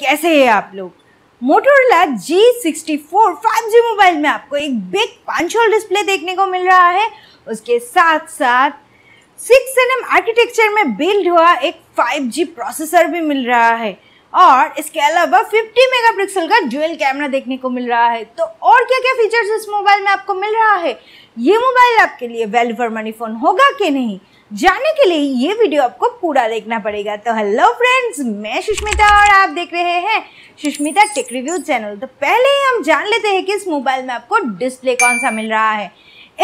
कैसे हैं आप लोग Motorola G sixty four five G mobile में आपको एक बिग पांच डिस्प्ले देखने को मिल रहा है उसके साथ साथ सिक्स एन एम आर्किटेक्चर में बिल्ड हुआ एक 5G प्रोसेसर भी मिल रहा है और इसके अलावा 50 मेगापिक्सल का डुअल कैमरा देखने को मिल रहा है तो और क्या क्या फीचर्स इस मोबाइल में आपको मिल रहा है ये मोबाइल आपके लिए वैल्यू फॉर मनी फ़ोन होगा कि नहीं जानने के लिए ये वीडियो आपको पूरा देखना पड़ेगा तो हेलो फ्रेंड्स मैं सुष्मिता और आप देख रहे हैं सुष्मिता टेक रिव्यू चैनल तो पहले ही हम जान लेते हैं कि इस मोबाइल में आपको डिस्प्ले कौन सा मिल रहा है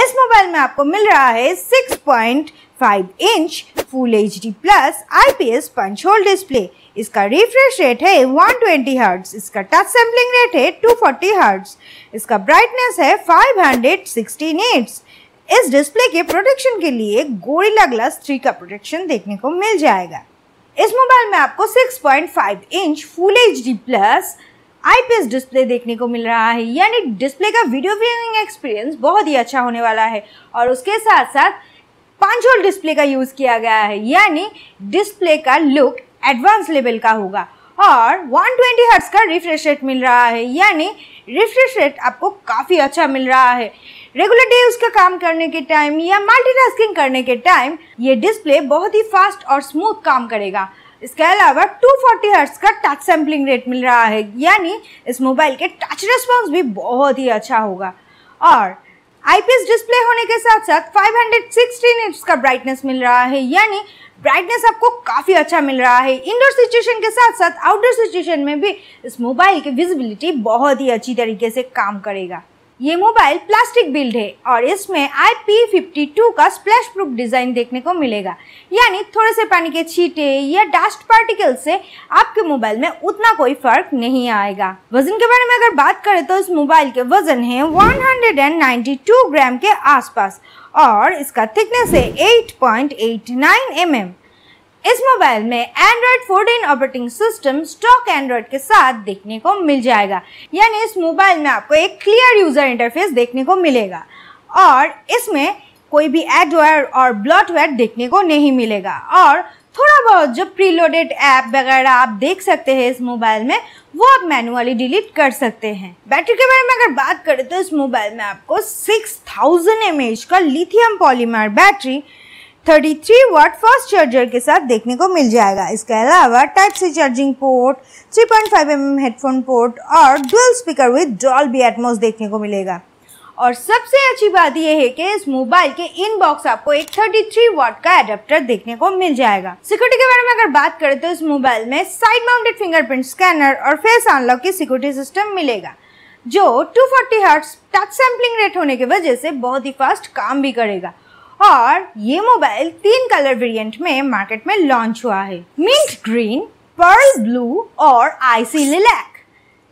इस मोबाइल में आपको मिल रहा है 6.5 inch full H D plus I P S punch hole display इसका रिफ्रेश रेट है 120 ट्वेंटी हर्ट्स इसका टच सैम्पलिंग रेट है 240 फोर्टी हर्ट्स इसका ब्राइटनेस है 516 हंड्रेड इस डिस्प्ले के प्रोटेक्शन के लिए गोरिल्ला ग्लास थ्री का प्रोटेक्शन देखने को मिल जाएगा इस मोबाइल में आपको 6.5 inch full H D plus IPS display देखने को मिल रहा है यानी डिस्प्ले का वीडियो व्यूइंग एक्सपीरियंस बहुत ही अच्छा होने वाला है और उसके साथ साथ पांच होल डिस्प्ले का यूज़ किया गया है यानी डिस्प्ले का लुक एडवांस लेवल का होगा और 120 ट्वेंटी हर्ट्स का रिफ्रेश रेट मिल रहा है यानी रिफ्रेश रेट आपको काफ़ी अच्छा मिल रहा है रेगुलर डे उसका काम करने के टाइम या मल्टीटास्किंग करने के टाइम ये डिस्प्ले बहुत ही फास्ट और स्मूथ काम करेगा इसके अलावा 240 फोर्टी हर्ट्स का टच सैम्पलिंग रेट मिल रहा है यानी इस मोबाइल के टच रिस्पॉन्स भी बहुत ही अच्छा होगा और आई डिस्प्ले होने के साथ साथ 516 हंड्रेड का ब्राइटनेस मिल रहा है यानी ब्राइटनेस आपको काफ़ी अच्छा मिल रहा है इंडोर सिचुएशन के साथ साथ आउटडोर सिचुएशन में भी इस मोबाइल की विजिबिलिटी बहुत ही अच्छी तरीके से काम करेगा ये मोबाइल प्लास्टिक बिल्ड है और इसमें आई का स्प्लैश प्रूफ डिज़ाइन देखने को मिलेगा यानी थोड़े से पानी के छींटे या डस्ट पार्टिकल से आपके मोबाइल में उतना कोई फर्क नहीं आएगा वजन के बारे में अगर बात करें तो इस मोबाइल के वजन है 192 ग्राम के आसपास और इसका थिकनेस है 8.89 पॉइंट mm. इस मोबाइल में Android 14 operating system stock Android के साथ देखने को मिल जाएगा यानी इस मोबाइल में आपको एक क्लियर यूज़र इंटरफेस देखने को मिलेगा और इसमें कोई भी एडवेयर और ब्लॉटवेयर देखने को नहीं मिलेगा और थोड़ा बहुत जो प्रीलोडेड ऐप वगैरह आप देख सकते हैं इस मोबाइल में वो आप मैनुअली डिलीट कर सकते हैं बैटरी के बारे में अगर बात करें तो इस मोबाइल में आपको 6000 थाउजेंड का lithium polymer battery 33 watt fast charger के साथ देखने को मिल जाएगा इसके अलावा type C charging port 3.5 point mm headphone port और dual speaker with B Atmos देखने को मिलेगा और सबसे अच्छी बात यह है कि इस मोबाइल के इनबॉक्स आपको एक 33 वाट का एडेप्टर देखने को मिल जाएगा सिक्योरिटी के बारे में अगर बात करें तो इस मोबाइल में साइड माउंटेड फिंगरप्रिंट स्कैनर और फेस अनलॉक की सिक्योरिटी सिस्टम मिलेगा जो 240 forty hertz touch sampling rate होने की वजह से बहुत ही फास्ट काम भी करेगा और ये मोबाइल तीन कलर वेरिएंट में मार्केट में लॉन्च हुआ है मिंट ग्रीन पर्ल ब्लू और आईसी लिलैक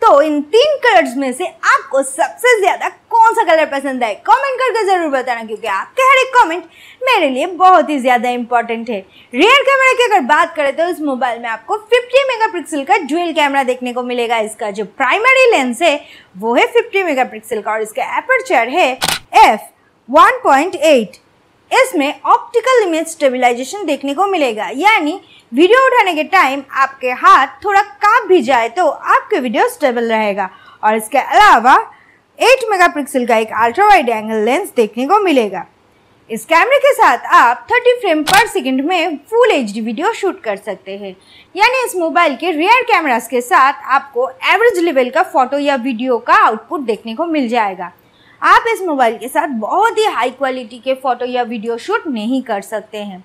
तो इन तीन कलर्स में से आपको सबसे ज्यादा कौन सा कलर पसंद आए कमेंट करके जरूर बताना क्योंकि आपके हर एक कमेंट मेरे लिए बहुत ही ज़्यादा इंपॉर्टेंट है रियर कैमरा की अगर बात करें तो इस मोबाइल में आपको 50 मेगापिक्सल का ड्यूल कैमरा देखने को मिलेगा इसका जो प्राइमरी लेंस है वो है 50 मेगापिक्सल का और इसका एपरचर है एफ इसमें ऑप्टिकल इमेज स्टेबिलाईजेशन देखने को मिलेगा यानी वीडियो उठाने के टाइम आपके हाथ थोड़ा काँप भी जाए तो आपके वीडियो स्टेबल रहेगा और इसके अलावा 8 मेगापिक्सल का एक अल्ट्रा वाइड एंगल लेंस देखने को मिलेगा इस कैमरे के साथ आप 30 फ्रेम पर सेकंड में फुल एच वीडियो शूट कर सकते हैं यानी इस मोबाइल के रियर कैमरास के साथ आपको एवरेज लेवल का फोटो या वीडियो का आउटपुट देखने को मिल जाएगा आप इस मोबाइल के साथ बहुत ही हाई क्वालिटी के फ़ोटो या वीडियो शूट नहीं कर सकते हैं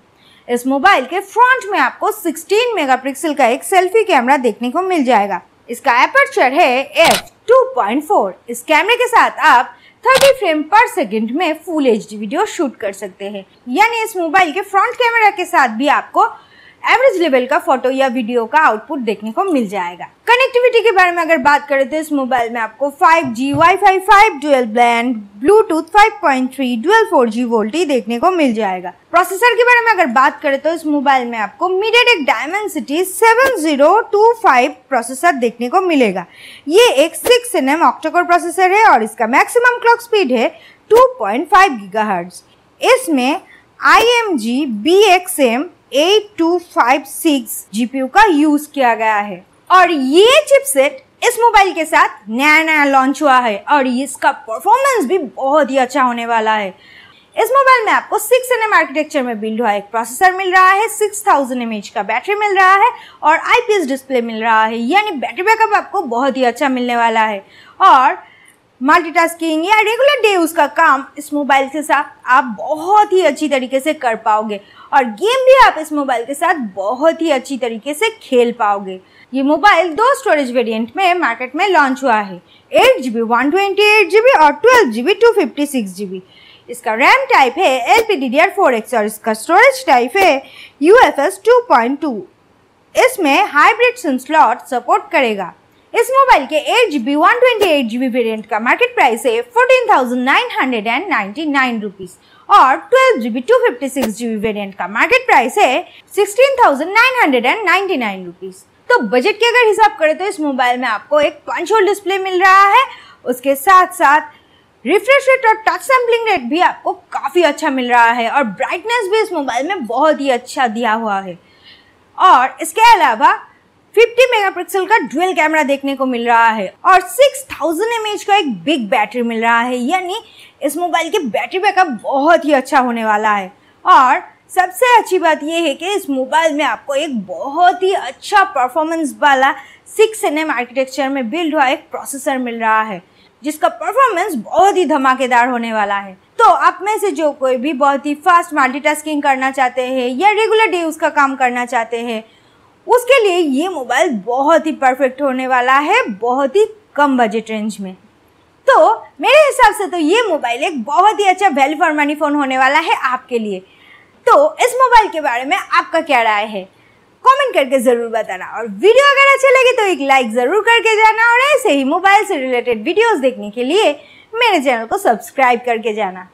इस मोबाइल के फ्रंट में आपको 16 मेगापिक्सल का एक सेल्फी कैमरा देखने को मिल जाएगा इसका एपर्चर है एफ 2.4 इस कैमरे के साथ आप 30 फ्रेम पर सेकंड में फुल एच वीडियो शूट कर सकते हैं यानी इस मोबाइल के फ्रंट कैमरा के साथ भी आपको एवरेज लेवल का फोटो या वीडियो का आउटपुट देखने को मिल जाएगा कनेक्टिविटी के बारे में अगर बात करें तो इस मोबाइल में आपको 5G, wifi five dual band bluetooth 5.3, dual 4G VoLTE देखने को मिल जाएगा प्रोसेसर के बारे में अगर बात करें तो इस मोबाइल में आपको मीडियाटेक डायमेंसिटी 7025 प्रोसेसर देखने को मिलेगा ये एक six N M octacore processor है और इसका मैक्सिमम क्लॉक स्पीड है टू पॉइंट इसमें I M G B X M 8256 GPU का यूज किया गया है और ये चिपसेट इस मोबाइल के साथ नया नया लॉन्च हुआ है और इसका परफॉर्मेंस भी बहुत ही अच्छा होने वाला है इस मोबाइल में आपको सिक्स एन आर्किटेक्चर में बिल्ड हुआ एक प्रोसेसर मिल रहा है सिक्स थाउजेंड एम का बैटरी मिल रहा है और आईपीएस डिस्प्ले मिल रहा है यानी बैटरी बैकअप आपको बहुत ही अच्छा मिलने वाला है और मल्टीटास्किंग या रेगुलर डे उसका काम इस मोबाइल के साथ आप बहुत ही अच्छी तरीके से कर पाओगे और गेम भी आप इस मोबाइल के साथ बहुत ही अच्छी तरीके से खेल पाओगे ये मोबाइल दो स्टोरेज वेरिएंट में मार्केट में लॉन्च हुआ है eight G B one twenty eight G B और twelve G B two fifty six G B इसका रैम टाइप है L P D D R four X और इसका स्टोरेज टाइप है U F S two point two इसमें hybrid SIM slot support करेगा इस mobile के eight G B one twenty eight G B variant का market price है fourteen thousand nine hundred and ninety nine rupees और twelve G B two fifty six G B variant का market price है sixteen thousand nine hundred and ninety nine rupees तो budget के अगर हिसाब करें तो इस मोबाइल में आपको एक पंच होल डिस्प्ले मिल रहा है उसके साथ साथ रिफ्रेश रेट और टच सैम्पलिंग रेट भी आपको काफ़ी अच्छा मिल रहा है और ब्राइटनेस भी इस मोबाइल में बहुत ही अच्छा दिया हुआ है और इसके अलावा 50 मेगापिक्सल का ड्यूल कैमरा देखने को मिल रहा है और 6000 थाउजेंड का एक बिग बैटरी मिल रहा है यानी इस मोबाइल की बैटरी बैकअप बहुत ही अच्छा होने वाला है और सबसे अच्छी बात यह है कि इस मोबाइल में आपको एक बहुत ही अच्छा परफॉर्मेंस वाला सिक्स एन एम आर्किटेक्चर में बिल्ड हुआ एक प्रोसेसर मिल रहा है जिसका परफॉर्मेंस बहुत ही धमाकेदार होने वाला है तो आप में से जो कोई भी बहुत ही फास्ट मल्टीटास्किंग करना चाहते हैं या रेगुलर डे उसका काम करना चाहते हैं उसके लिए ये मोबाइल बहुत ही परफेक्ट होने वाला है बहुत ही कम बजट रेंज में तो मेरे हिसाब से तो ये मोबाइल एक बहुत ही अच्छा वैल्यू फॉर मनी फ़ोन होने वाला है आपके लिए तो इस मोबाइल के बारे में आपका क्या राय है कमेंट करके ज़रूर बताना और वीडियो अगर अच्छी लगे तो एक लाइक ज़रूर करके जाना और ऐसे ही मोबाइल से रिलेटेड वीडियोस देखने के लिए मेरे चैनल को सब्सक्राइब करके जाना